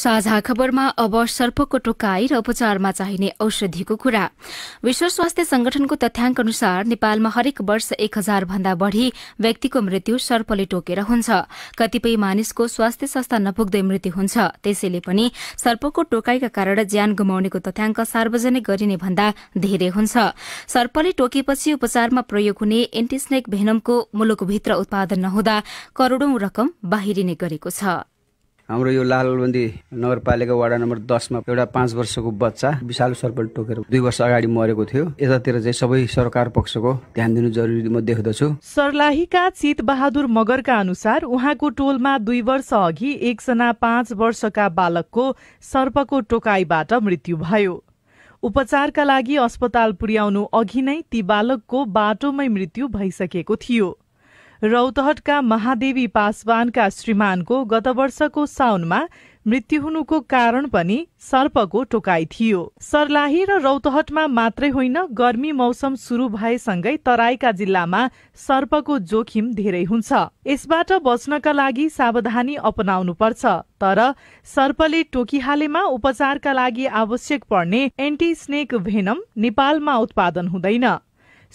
साझा खबरमा अब सर्पको टोकाई र उपचारमा चाहिने औषधिको कुरा विश्व स्वास्थ्य संगठनको तथ्याङ्क अनुसार नेपालमा हरेक वर्ष एक हजार भन्दा बढ़ी व्यक्तिको मृत्यु सर्पले टोकेर हुन्छ कतिपय मानिसको स्वास्थ्य संस्था नपुग्दै मृत्यु हुन्छ त्यसैले पनि सर्पको टोकाईका कारण ज्यान गुमाउनेको तथ्याङ्क सार्वजनिक गरिने भन्दा धेरै हुन्छ सर्पले टोकेपछि उपचारमा प्रयोग हुने एन्टिस्नेक भेनमको मुलुकभित्र उत्पादन नहुँदा करोड़ौं रकम बाहिरिने गरेको छ हाम्रो यो लालबन्दी नगरपालिका वार्ड नम्बर दसमा एउटा पाँच वर्षको बच्चा विशाल सर्पले टोकेर दुई वर्ष अगाडि मरेको थियो यतातिर चाहिँ सबै सरकार पक्षको ध्यान दिनु जरुरी म देख्दछु सर्लाहीका चित बहादुर मगरका अनुसार उहाँको टोलमा दुई वर्ष अघि एकजना पाँच वर्षका बालकको सर्पको टोकाईबाट मृत्यु भयो उपचारका लागि अस्पताल पुर्याउनु अघि नै ती बालकको बाटोमै मृत्यु भइसकेको थियो रौतहटका महादेवी पासवानका श्रीमानको गत वर्षको साउनमा मृत्यु हुनुको कारण पनि सर्पको टोकाई थियो सर्लाही र रौतहटमा मात्रै होइन गर्मी मौसम सुरु भएसँगै तराईका जिल्लामा सर्पको जोखिम धेरै हुन्छ यसबाट बच्नका लागि सावधानी अपनाउनुपर्छ तर सर्पले टोकिहालेमा उपचारका लागि आवश्यक पर्ने एन्टी स्नेक भेनम नेपालमा उत्पादन हुँदैन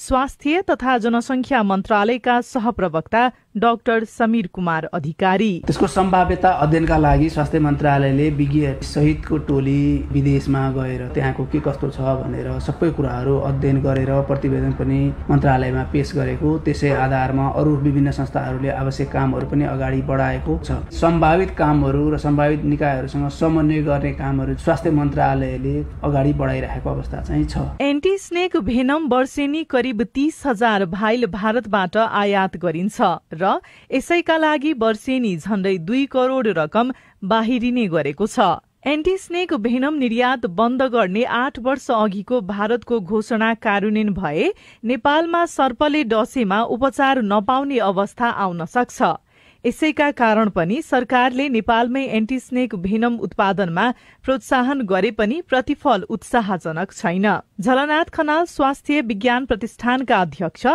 स्वास्थ्य तथा जनसङ्ख्या मन्त्रालयका सहप्रवक्ता डाक्टर समीर कुमार अधिकारी त्यसको सम्भाव्यता अध्ययनका लागि स्वास्थ्य मन्त्रालयले विज्ञ सहितको टोली विदेशमा गएर त्यहाँको के कस्तो छ भनेर सबै कुराहरू अध्ययन गरेर प्रतिवेदन पनि मन्त्रालयमा पेश गरेको त्यसै आधारमा अरू विभिन्न संस्थाहरूले आवश्यक कामहरू पनि अगाडि बढाएको छ सम्भावित कामहरू र सम्भावित निकायहरूसँग समन्वय गर्ने कामहरू स्वास्थ्य मन्त्रालयले अगाडि बढाइरहेको अवस्था चाहिँ छ एन्टी स्नेक भेनम वर्षेनी करिब तीस हजार भाइल भारतबाट आयात गरिन्छ र यसैका लागि वर्षेनी झण्डै दुई करोड रकम बाहिरिने गरेको छ एन्टी स्नेक भेनम निर्यात बन्द गर्ने आठ वर्ष अघिको भारतको घोषणा कार्यान्वयन भए नेपालमा सर्पले डसेमा उपचार नपाउने अवस्था आउन सक्छ यसैका कारण पनि सरकारले नेपालमै एन्टिस्नेक भेनम उत्पादनमा प्रोत्साहन गरे पनि प्रतिफल उत्साहजनक छैन झलनाथ खनाल स्वास्थ्य विज्ञान प्रतिष्ठानका अध्यक्ष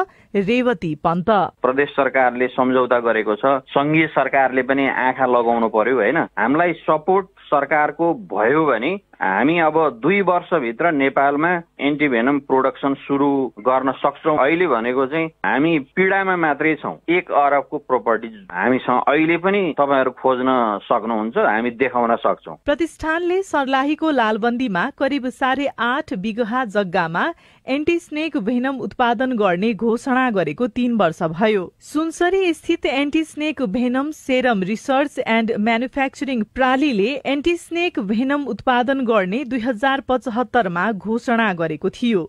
रेवती पन्त प्रदेश सरकारले सम्झौता गरेको छ संघीय सरकारले पनि आँखा लगाउनु पर्यो होइन हामीलाई सपोर्ट सरकारको भयो भने हामी अब दुई वर्षभित्र नेपालमा एन्टिभेनम प्रोडक्सन सुरु गर्न सक्छौँ अहिले भनेको चाहिँ हामी पीडामा मात्रै छौँ एक अरबको प्रोपर्टी हामीसँग अहिले पनि तपाईँहरू खोज्न सक्नुहुन्छ हामी देखाउन सक्छौँ प्रतिष्ठानले सर्लाहीको लालबन्दीमा करिब साढे आठ बिगहा जग्गामा एन्टी स्नेक भेनम उत्पादन गर्ने घोषणा गरेको तीन वर्ष भयो सुनसरी स्थित anti snake venom serum research and manufacturing प्रालीले एन्टी स्नेक भेनम उत्पादन गर्ने दुई हजार पचहत्तरमा घोषणा गरेको थियो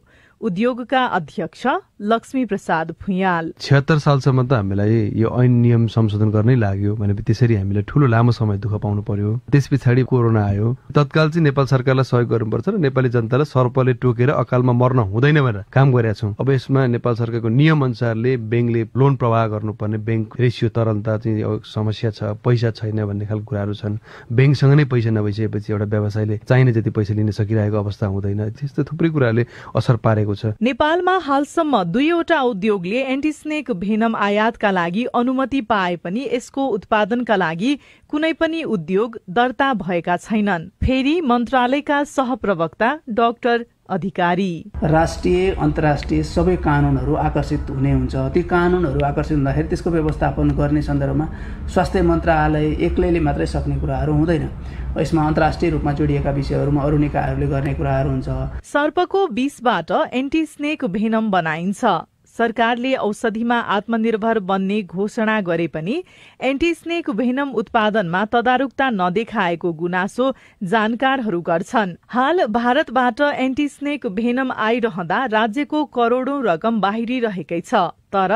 उद्योगका अध्यक्ष लक्ष्मी प्रसाद भुयाल छिहत्तर सालसम्म त हामीलाई यो ऐन नियम संशोधन गर्नै लाग्यो भने त्यसरी हामीलाई ठुलो लामो समय दुःख पाउनु पर्यो त्यस पछाडि कोरोना आयो तत्काल चाहिँ नेपाल सरकारलाई सहयोग गर्नुपर्छ र नेपाली जनतालाई सर्पले टोकेर अकालमा मर्न हुँदैन भनेर काम गरेका छौँ अब यसमा नेपाल सरकारको नियम अनुसारले ब्याङ्कले लोन प्रवाह गर्नुपर्ने ब्याङ्क रेसियो तरलता चाहिँ समस्या छ पैसा छैन भन्ने खालको कुराहरू छन् ब्याङ्कसँग नै पैसा नभइसकेपछि एउटा व्यवसायले चाहिने जति पैसा लिन सकिरहेको अवस्था हुँदैन त्यस्तो थुप्रै कुराले असर पारेको छ नेपालमा हालसम्म दुईवटा उद्योगले एन्टिस्नेक भेनम आयातका लागि अनुमति पाए पनि यसको उत्पादनका लागि कुनै पनि उद्योग दर्ता भएका छैनन् फेरि मन्त्रालयका सहप्रवक्ता डाक्टर अधिकारी राष्ट्रिय अन्तर्राष्ट्रिय सबै कानुनहरू आकर्षित हुने हुन्छ ती कानुनहरू आकर्षित हुँदाखेरि त्यसको व्यवस्थापन गर्ने सन्दर्भमा स्वास्थ्य मन्त्रालय एक्लैले मात्रै सक्ने कुराहरू हुँदैन यसमा अन्तर्राष्ट्रिय रूपमा जोडिएका विषयहरूमा अरू निकायहरूले गर्ने कुराहरू हुन्छ सर्पको विषबाट एन्टी स्नेक भेनम बनाइन्छ सरकारले औषधिमा आत्मनिर्भर बन्ने घोषणा गरे पनि एन्टिस्नेक भेनम उत्पादनमा तदारुकता नदेखाएको गुनासो जानकारहरू गर्छन् हाल भारतबाट एन्टिस्नेक भेनम आइरहँदा राज्यको करोडौं रकम बाहिरिरहेकै छ तर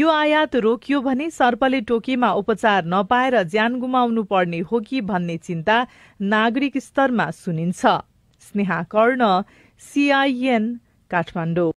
यो आयात रोकियो भने सर्पले टोकीमा उपचार नपाएर ज्यान गुमाउनु पर्ने हो कि भन्ने चिन्ता नागरिक स्तरमा सुनिन्छ स्नेहा कर्ण सिआइएन काठमाडौँ